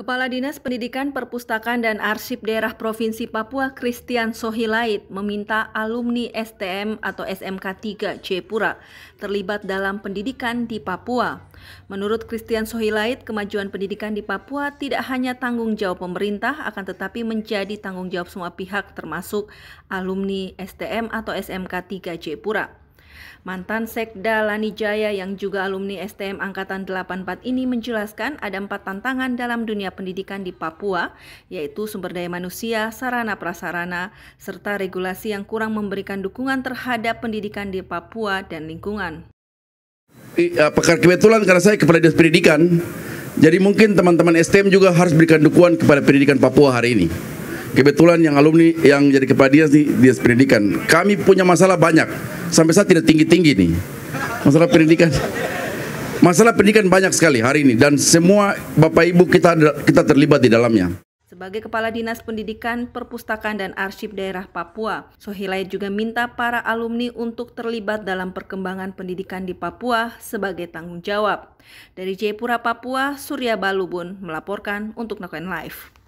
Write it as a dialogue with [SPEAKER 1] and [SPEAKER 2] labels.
[SPEAKER 1] Kepala Dinas Pendidikan Perpustakaan dan Arsip Daerah Provinsi Papua Christian Sohilait meminta alumni STM atau SMK 3 Jepura terlibat dalam pendidikan di Papua. Menurut Christian Sohilait, kemajuan pendidikan di Papua tidak hanya tanggung jawab pemerintah akan tetapi menjadi tanggung jawab semua pihak termasuk alumni STM atau SMK 3 Jepura. Mantan Sekda Lani Jaya yang juga alumni STM Angkatan 84 ini menjelaskan ada empat tantangan dalam dunia pendidikan di Papua, yaitu sumber daya manusia, sarana prasarana, serta regulasi yang kurang memberikan dukungan terhadap pendidikan di Papua dan lingkungan.
[SPEAKER 2] Eh, Perkara kebetulan karena saya kepala dinas pendidikan, jadi mungkin teman-teman STM juga harus berikan dukungan kepada pendidikan Papua hari ini kebetulan yang alumni yang jadi kepala dinas dinas pendidikan kami punya masalah banyak Sampai saat tidak tinggi-tinggi nih. Masalah pendidikan. Masalah pendidikan banyak sekali hari ini dan semua Bapak Ibu kita kita terlibat di dalamnya.
[SPEAKER 1] Sebagai Kepala Dinas Pendidikan, Perpustakaan dan Arsip Daerah Papua, Sohilai juga minta para alumni untuk terlibat dalam perkembangan pendidikan di Papua sebagai tanggung jawab. Dari Jayapura, Papua, Surya Balubun melaporkan untuk Noken Live.